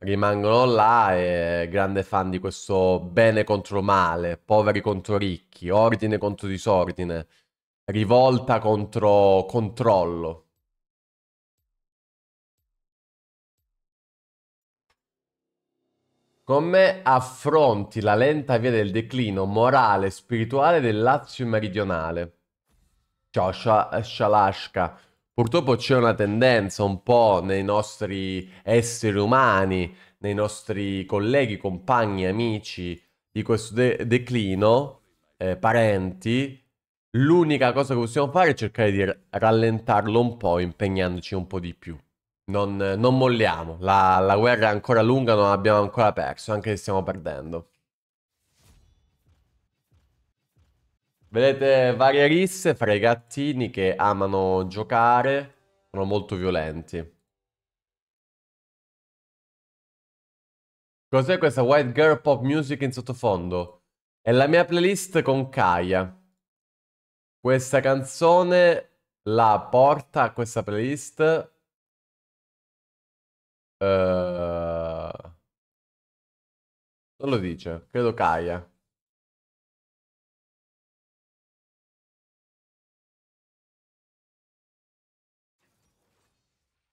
rimangono là e grande fan di questo bene contro male, poveri contro ricchi, ordine contro disordine, rivolta contro controllo. Come affronti la lenta via del declino morale e spirituale del Lazio meridionale? Ciao Shalashka. Purtroppo c'è una tendenza un po' nei nostri esseri umani, nei nostri colleghi, compagni, amici di questo de- declino, eh, parenti. L'unica cosa che possiamo fare è cercare di r- rallentarlo un po', impegnandoci un po' di più. Non, non molliamo, la, la guerra è ancora lunga, non abbiamo ancora perso, anche se stiamo perdendo. Vedete varie risse fra i gattini che amano giocare, sono molto violenti. Cos'è questa white girl pop music in sottofondo? È la mia playlist con Kaia. Questa canzone la porta a questa playlist. Uh... Non lo dice, credo Kaia.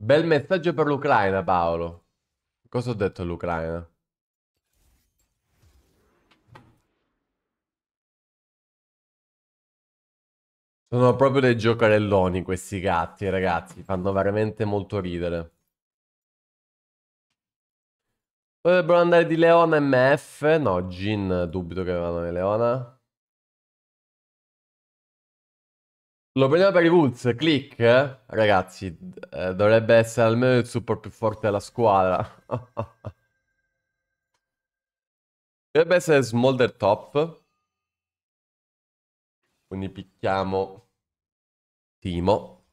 Bel messaggio per l'Ucraina, Paolo. Cosa ho detto all'Ucraina? Sono proprio dei giocarelloni questi gatti, ragazzi. Fanno veramente molto ridere. Potrebbero andare di Leona MF? No, Gin dubito che vanno di Leona. Lo prendiamo per i Woods, click, eh? ragazzi, eh, dovrebbe essere almeno il support più forte della squadra. dovrebbe essere Smolder top. Quindi picchiamo Timo.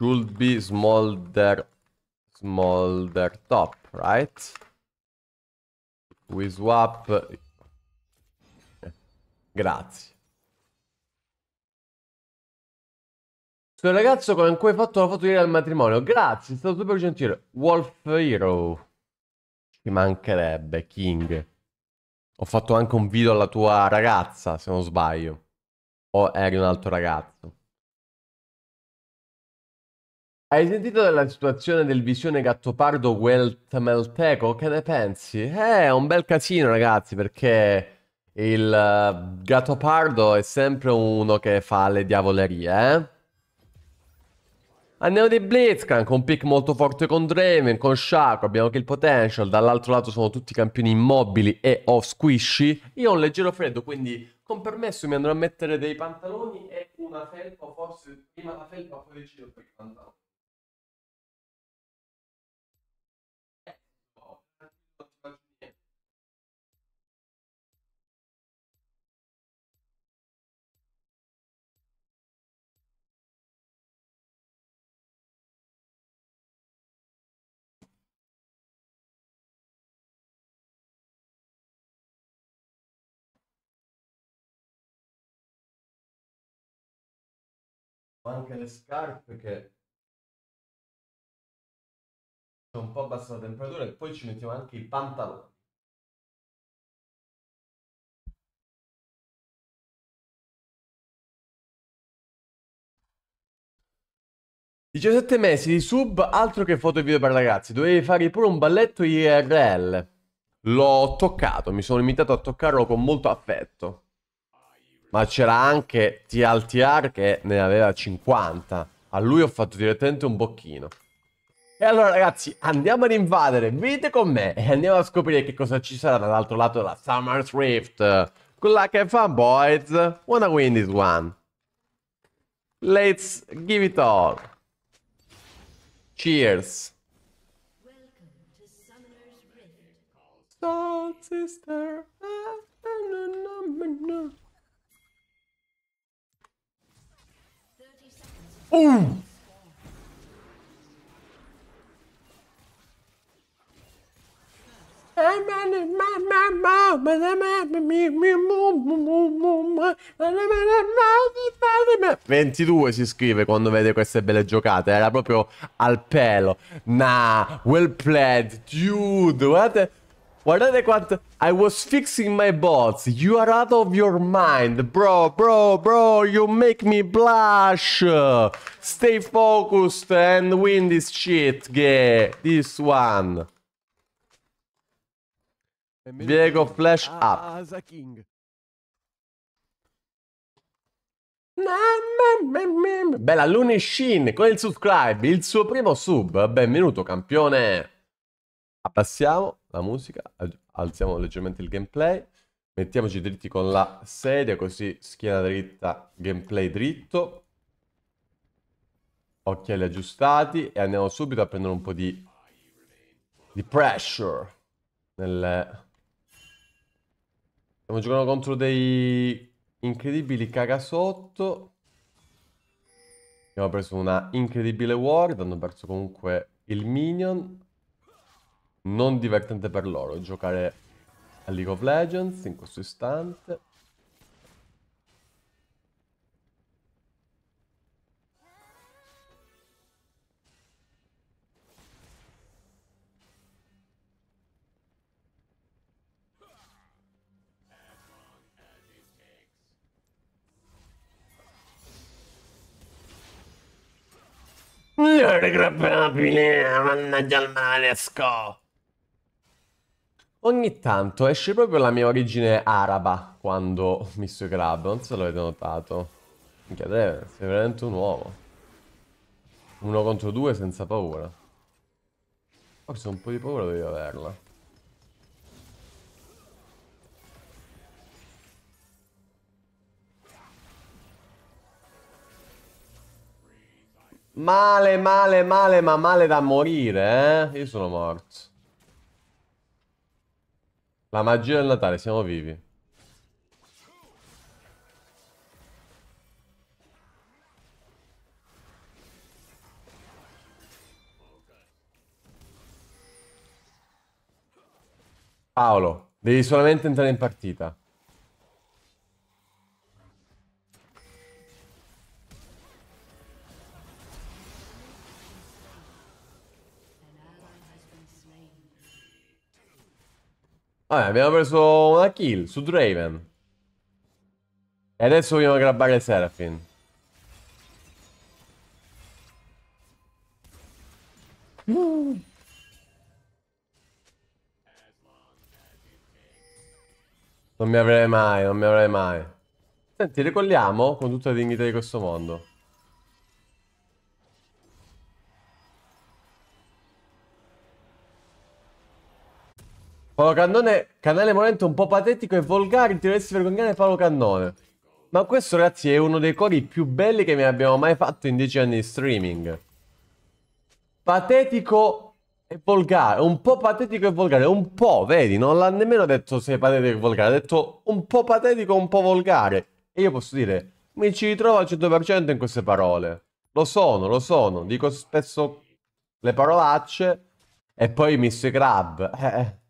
Should be Smolder, Smolder top, right? We swap... Grazie. Sono il ragazzo con cui hai fatto la foto ieri al matrimonio. Grazie, è stato super gentile. Wolf Hero. Ci mancherebbe, King. Ho fatto anche un video alla tua ragazza, se non sbaglio. O eri un altro ragazzo. Hai sentito della situazione del visione gattopardo Gueltmelteco? Che ne pensi? Eh, è un bel casino, ragazzi, perché il uh, gattopardo è sempre uno che fa le diavolerie, eh? Andiamo di Blitzcrank, un pick molto forte con Draven, con Shaco, abbiamo anche il Potential, dall'altro lato sono tutti campioni immobili e off squishy. Io ho un leggero freddo, quindi con permesso mi andrò a mettere dei pantaloni e una felpa, forse prima la felpa poi decido per i pantaloni. anche le scarpe che sono un po' abbassa la temperatura e poi ci mettiamo anche i pantaloni. Diciassette mesi di sub, altro che foto e video per ragazzi, dovevi fare pure un balletto IRL. L'ho toccato, mi sono limitato a toccarlo con molto affetto ma c'era anche TLTR che ne aveva 50. A lui ho fatto direttamente un bocchino. E allora ragazzi, andiamo ad invadere, venite con me e andiamo a scoprire che cosa ci sarà dall'altro lato della Summer's Rift. Good luck and fun boys, wanna win this one. Let's give it all. Cheers. Soul sister, I don't know, Uh! «22» si scrive quando vede queste belle giocate Era proprio al pelo Nah, well played, dude Guardate Guardate quanto... I was fixing my bots. You are out of your mind. Bro, bro, bro, you make me blush. Stay focused and win this shit, yeah. This one. Diego flash ah, up. Ah, Bella Lunishin con il subscribe, il suo primo sub. Benvenuto campione. Abbassiamo la musica, alziamo leggermente il gameplay, mettiamoci dritti con la sedia, così schiena dritta, gameplay dritto, occhiali aggiustati e andiamo subito a prendere un po' di, di pressure nelle... Stiamo giocando contro dei incredibili cagasotto. Abbiamo preso una incredibile ward, hanno perso comunque il minion non divertente per loro giocare a League of Legends in questo istante. Non è grappabile, mannaggia il male, sco! Ogni tanto esce proprio la mia origine araba quando mi grab, non so se l'avete notato. Minchia, te sei veramente un uomo. Uno contro due senza paura. Forse un po' di paura devi averla. Male, male, male, ma male da morire, eh? Io sono morto. La magia del Natale, siamo vivi. Paolo, devi solamente entrare in partita. Vabbè, abbiamo preso una kill su Draven. E adesso vogliamo grabbare Seraphine. Non mi avrei mai, non mi avrei mai. Senti, ricolliamo con tutta la dignità di questo mondo. Paolo Cannone, canale Morente un po' patetico e volgare, ti dovresti vergognare Paolo Cannone. Ma questo ragazzi è uno dei cori più belli che mi abbiamo mai fatto in 10 anni di streaming. Patetico e volgare, un po' patetico e volgare, un po', vedi, non l'ha nemmeno detto se è patetico e volgare, ha detto un po' patetico e un po' volgare. E io posso dire, mi ci ritrovo al 100% in queste parole. Lo sono, lo sono, dico spesso le parolacce e poi Mr. Crab. Eh. eh.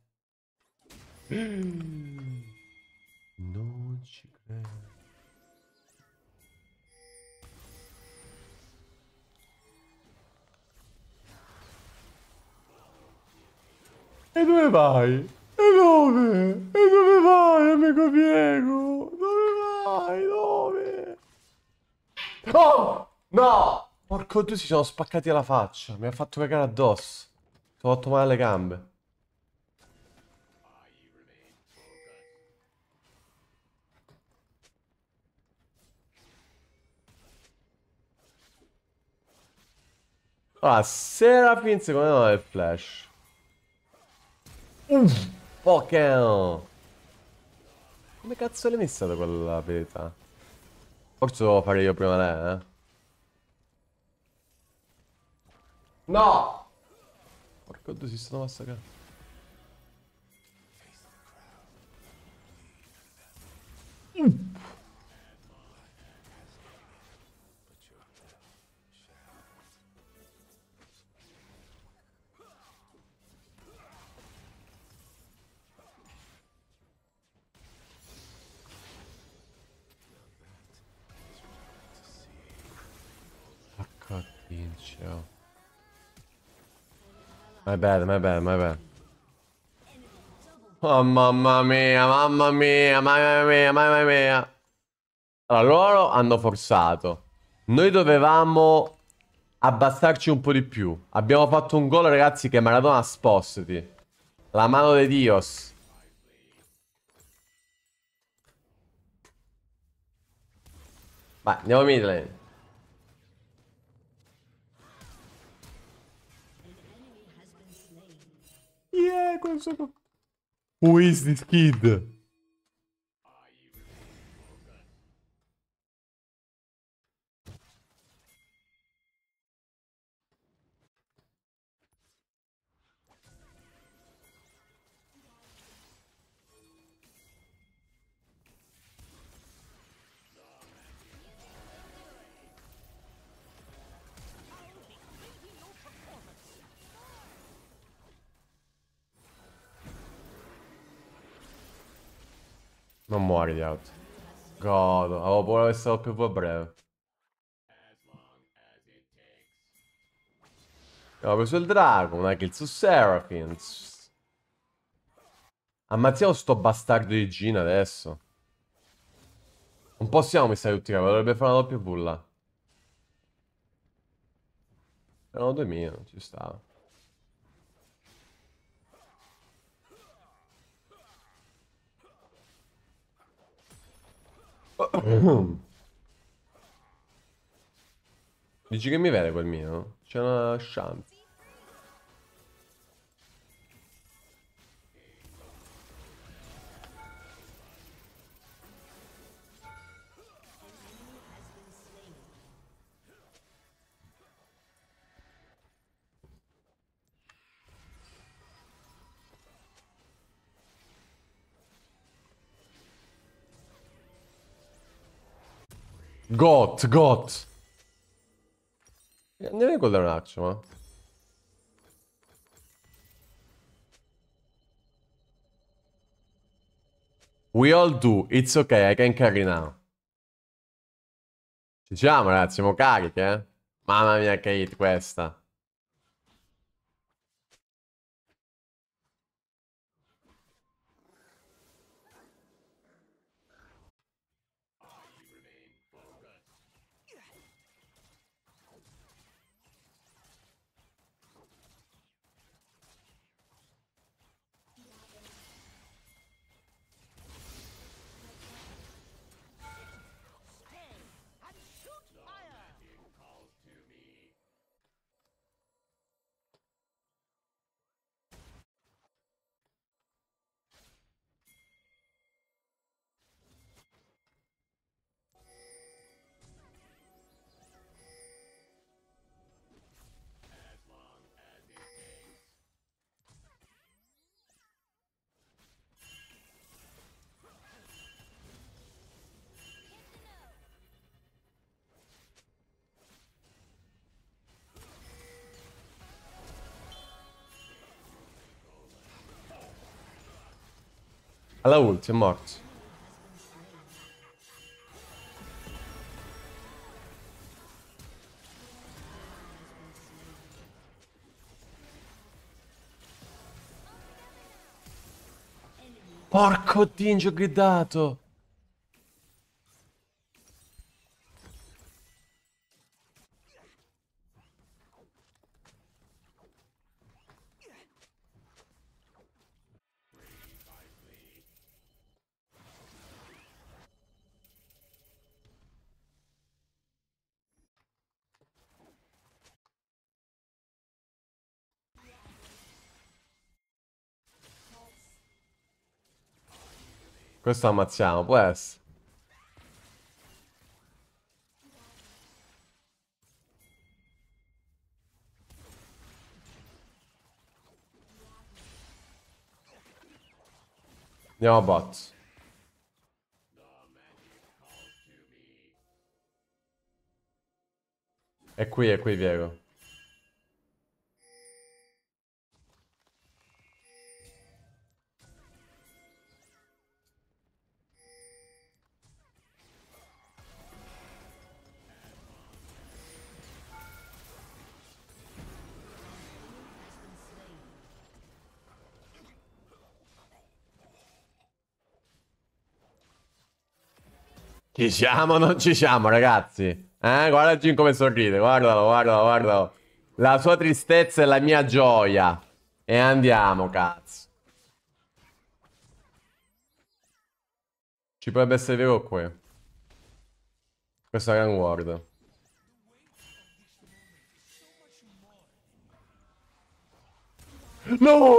Non ci credo. E dove vai? E dove? E dove vai, amico Piego? Dove vai? Dove? Oh! No! Porco Dio, si sono spaccati la faccia. Mi ha fatto cagare addosso. Sono fatto male alle gambe. Allora, ah, Seraphin secondo me non ha il flash. Uff, Pokémon! Come cazzo l'hai messa da quella verità? Forse devo fare io prima lei, eh? No! Porco Dio, si stanno massacrando. Mm. go. My bad, my bad, my bad. Oh mamma mia, mamma mia, mamma mia, mamma mia. Allora loro hanno forzato. Noi dovevamo abbassarci un po' di più. Abbiamo fatto un gol, ragazzi, che Maradona spostati. La mano dei Dios. Vai, andiamo mid lane. E yeah, é, quando eu sou... kid? Non muori, Diablo. God, avevo paura che stavo più a breve. Abbiamo preso il drago, una kill su Seraphim. Ammazziamo sto bastardo di Gina adesso. Non possiamo mi sa tutti capo, dovrebbe fare una doppia bulla. Erano 2000, non ci stava. Dici che mi vede quel mio? C'è una chance. Got, got. Andiamo in golden un attimo, We all do, it's okay, I can carry now. Ci siamo ragazzi, siamo carichi, eh. Mamma mia che hit questa. Alla ulti, è morto. Porco dingio gridato! Questo ammazziamo, può essere. Andiamo a bot. È qui, è qui, Diego. Ci siamo o non ci siamo, ragazzi? Eh, guarda Jim come sorride, guardalo, guardalo, guardalo. La sua tristezza è la mia gioia. E andiamo, cazzo. Ci potrebbe essere vero qui. Questa è Gun World. No,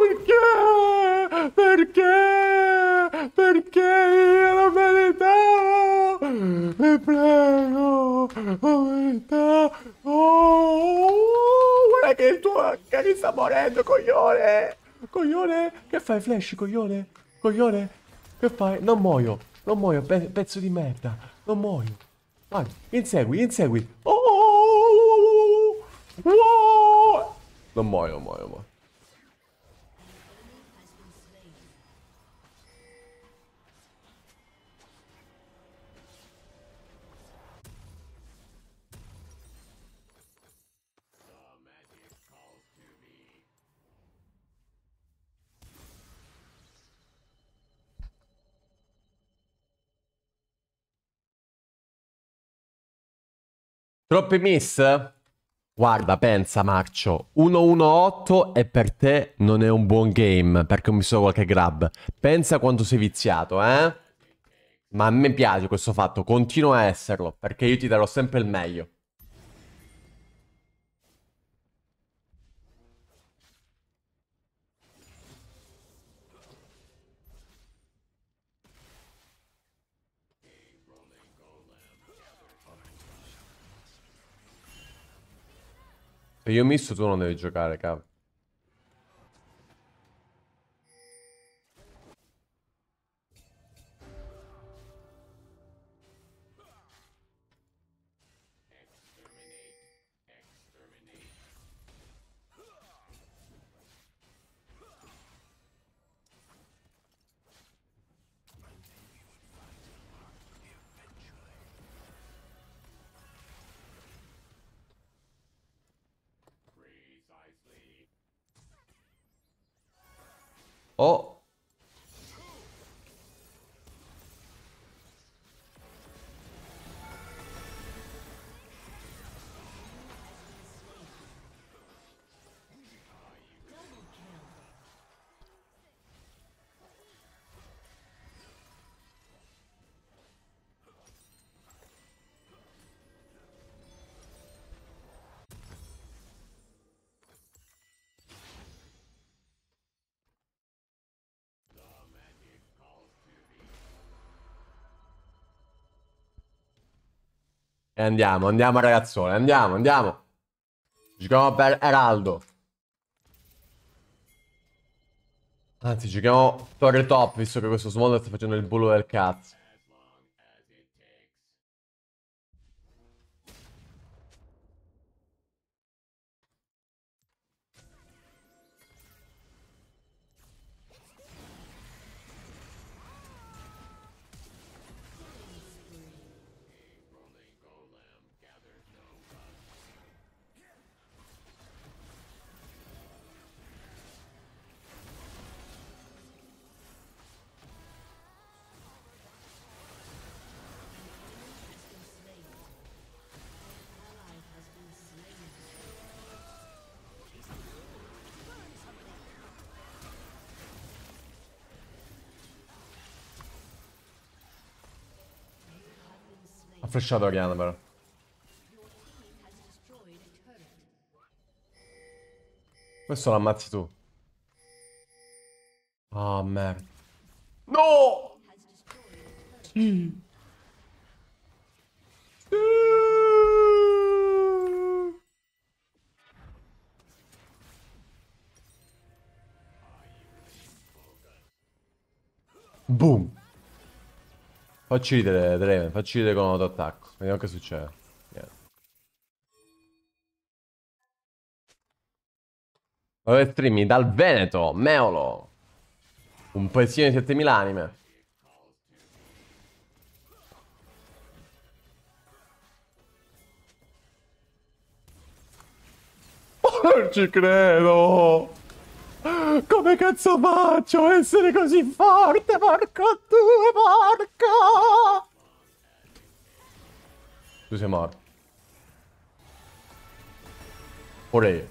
perché? Perché? Perché? Oh, guarda che il tuo cane sta morendo, coglione! Coglione, che fai Flash, coglione? Coglione, che fai? Non muoio, non muoio, pe pezzo di merda, non muoio. Vai, insegui, insegui. Oh, oh, oh, oh, oh Non muoio, muoio, muoio. Troppi miss? Guarda, pensa Marcio, 1-1-8 e per te non è un buon game perché ho messo qualche grab. Pensa quanto sei viziato, eh? Ma a me piace questo fatto, continua a esserlo perché io ti darò sempre il meglio. E io misto tu non devi giocare, cavolo. E andiamo, andiamo ragazzone, andiamo, andiamo. Giochiamo per Eraldo. Anzi, giochiamo Torre Top, visto che questo Smolder sta facendo il bullo del cazzo. Ha flashato Oriana però. Questo lo ammazzi tu. Ah, oh, merda. No! Mm. Facci ridere, Draven, facci ridere con un autoattacco. Vediamo che succede. Yeah. Allora, streaming dal Veneto, Meolo. Un paesino di 7000 anime. Non ci credo! Come cazzo faccio a essere così forte, porco tu, porco! Tu sei morto. Ora io.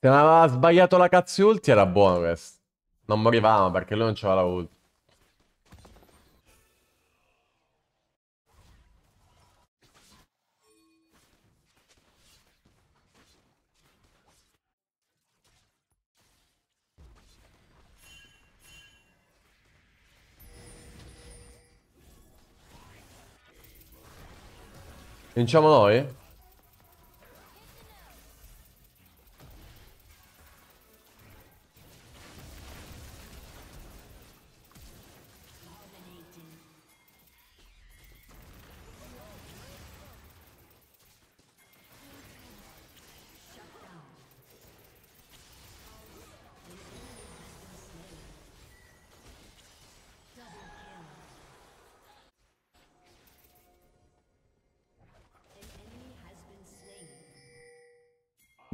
Se non aveva sbagliato la cazzo ulti era buono questo. Non morivamo perché lui non c'aveva la ulti. Vinciamo noi?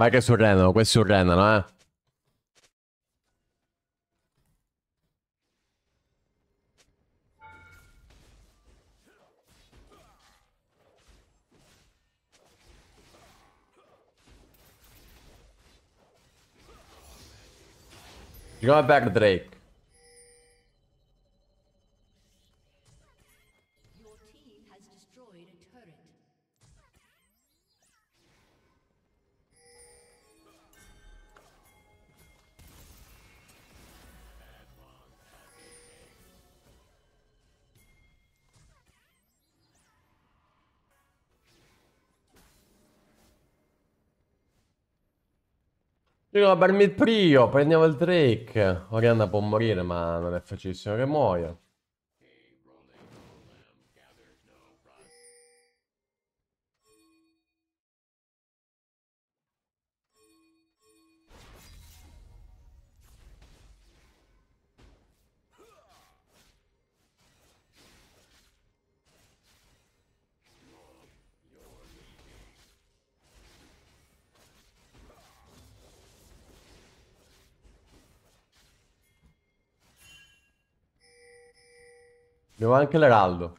Vai che surrendano, questi surrendano, eh. Go back, Drake. Giro a Barmit Prio, prendiamo il Drake. Orianna può morire, ma non è facilissimo che muoia. Abbiamo anche l'Eraldo.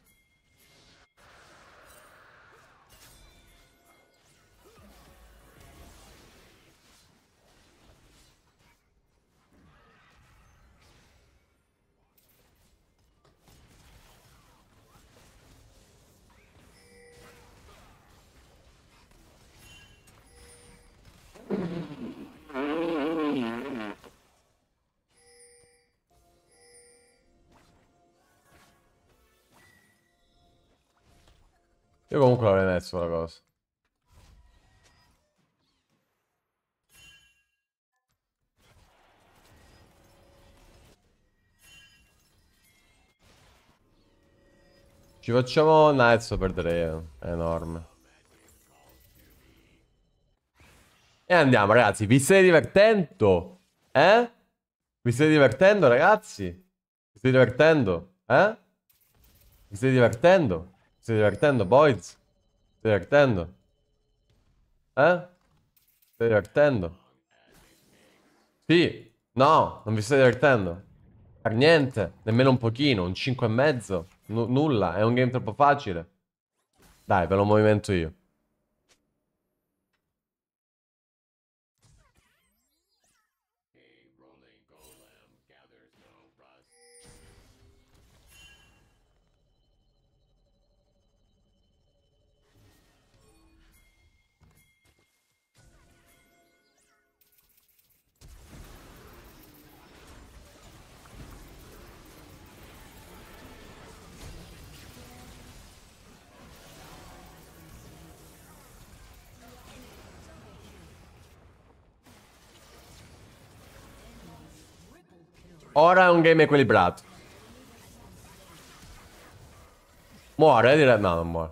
cazzo la cosa. Ci facciamo Nights per 3, eh, è enorme. E andiamo ragazzi, vi state divertendo? Eh? Vi state divertendo ragazzi? Vi state divertendo? Eh? Vi state divertendo? Vi state divertendo boys? Stai actendo? Eh? Stai divertendo? Sì. No, non vi stai divertendo. Per niente. Nemmeno un pochino. Un 5 e mezzo. N nulla. È un game troppo facile. Dai, ve lo movimento io. Ora é um game equilibrado. Muore, é eh, direto. Não, não muore.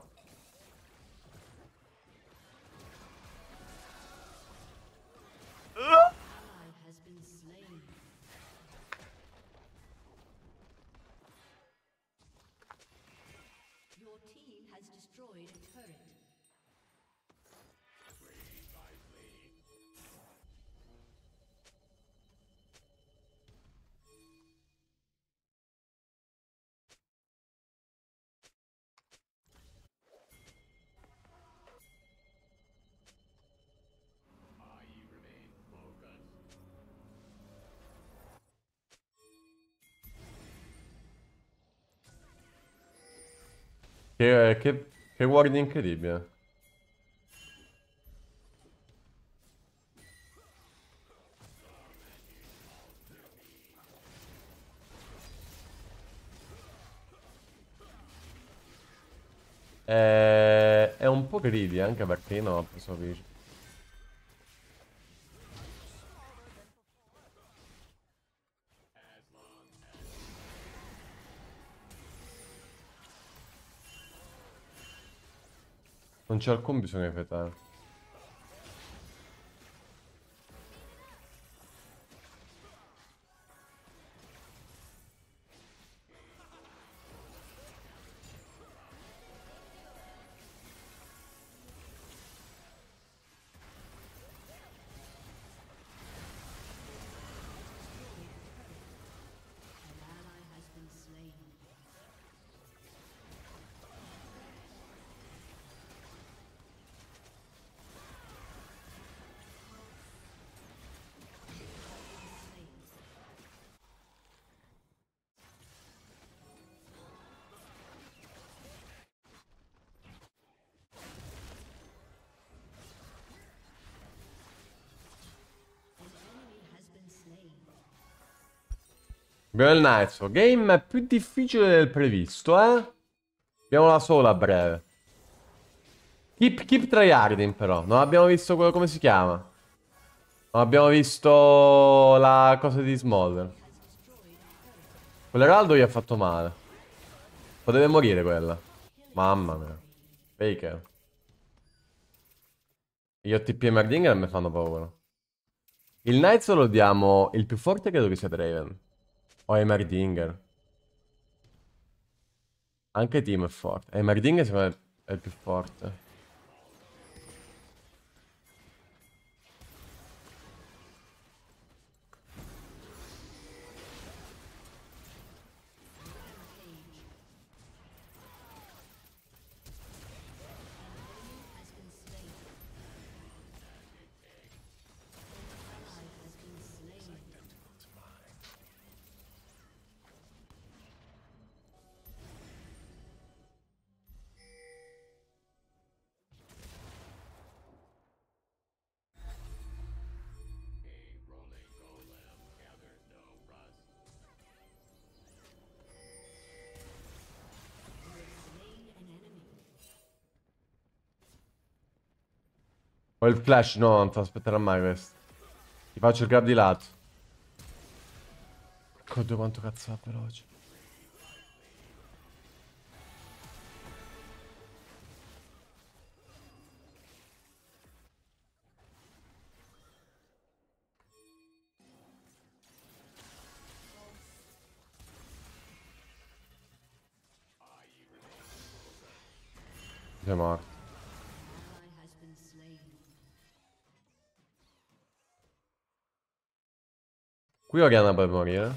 Eh, che, che, che guardia incredibile. Eh, è un po' greedy anche perché io non ho preso vision. non c'è alcun bisogno di abi. Girl Knights, game più difficile del previsto, eh? Abbiamo la sola a breve. Keep, keep tryharding però, non abbiamo visto quello come si chiama. Non abbiamo visto la cosa di Smolder. Quell'eraldo gli ha fatto male. Poteva morire quella. Mamma mia. Faker. Gli OTP e Mardinger mi fanno paura. Il Knights lo diamo il più forte credo che sia Draven. O Heimerdinger. Anche Team è forte. Heimerdinger secondo me è il più forte. Ho il flash, no, non ti aspetterà mai questo. Ti faccio il grab di lato. Ricordo quanto cazzo è veloce. We're a bit more yeah.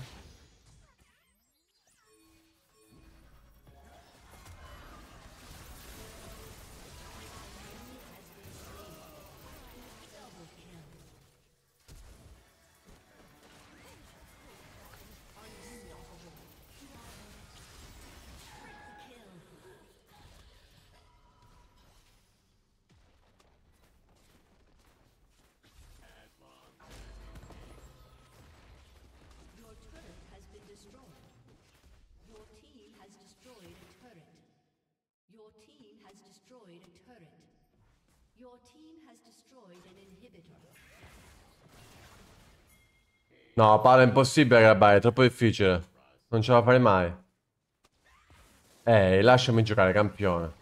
destroyed a turret. No, palo è impossibile grabbare, è troppo difficile. Non ce la farei mai. Ehi, lasciami giocare, campione.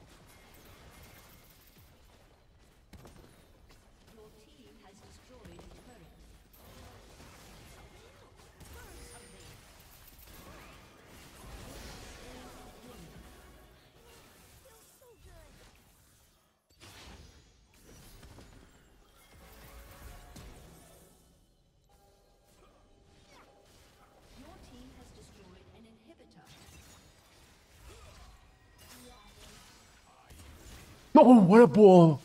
Oh, what buono!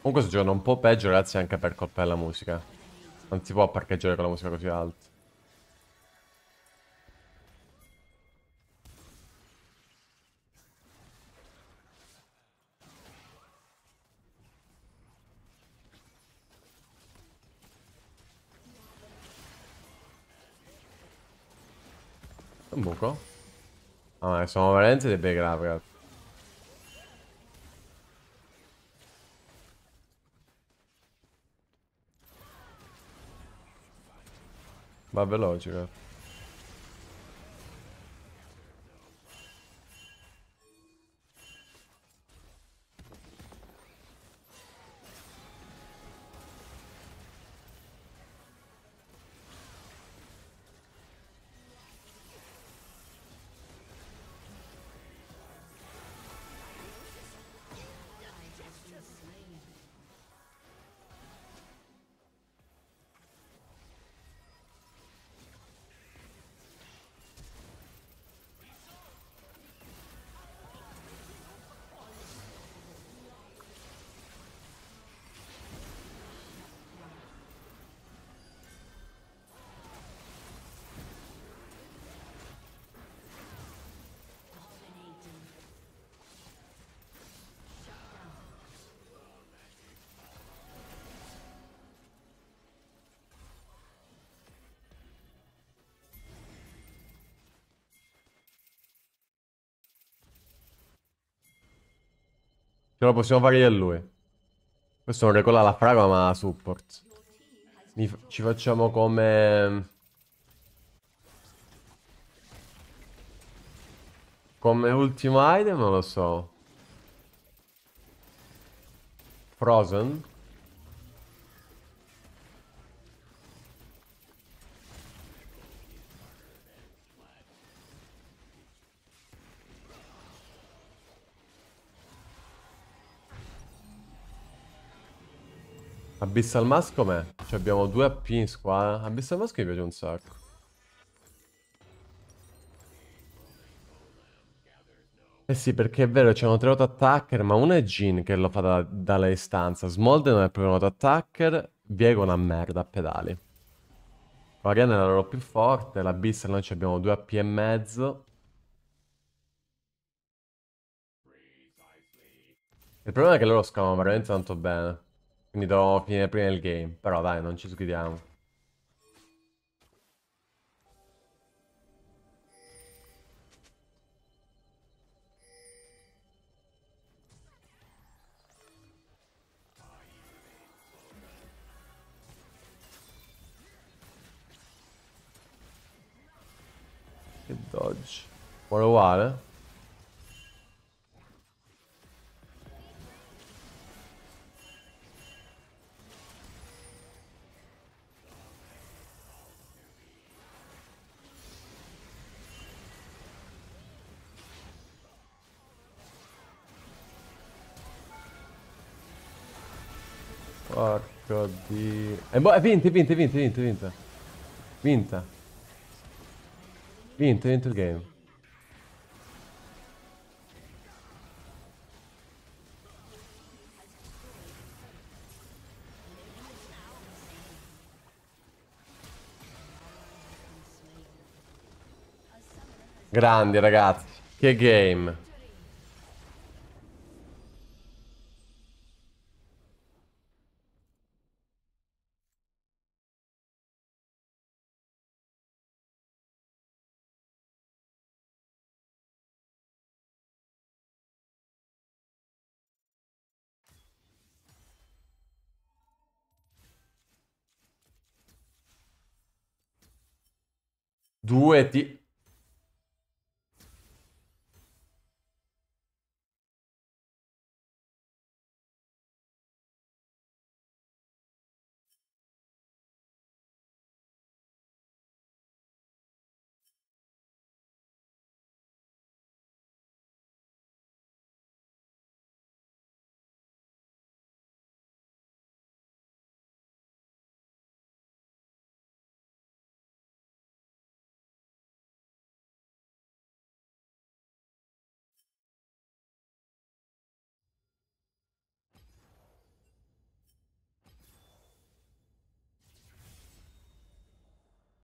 Comunque sto giocando un po' peggio, grazie anche per colpa della musica. Non si può parcheggiare con la musica così alta. ma eh, sono veramente dei bei grab, ragazzi. Va veloce, ragazzi. Ce lo possiamo fare io e lui. Questo non regola la fragola ma la support. Ci facciamo come... Come ultimo item non lo so. Frozen. Abyssal Mask com'è? Cioè abbiamo due AP in squadra. Abyssal Mask mi piace un sacco. Eh sì, perché è vero, c'è un note attacker, ma uno è Jin che lo fa da, dalla distanza. Smolden non è proprio note attacker, Viego è una merda a pedali. Oriana è la loro più forte, l'Abyssal noi abbiamo 2 AP e mezzo. Il problema è che loro scavano veramente tanto bene. Quindi devo finire prima il game. Però dai, non ci sgridiamo. Che dodge. Vuole uguale? Boh, è, è vinta, è vinta, è vinta, vinta, vinta. Vinta. Vinto, vinto il game. Grandi ragazzi, che game. due ti...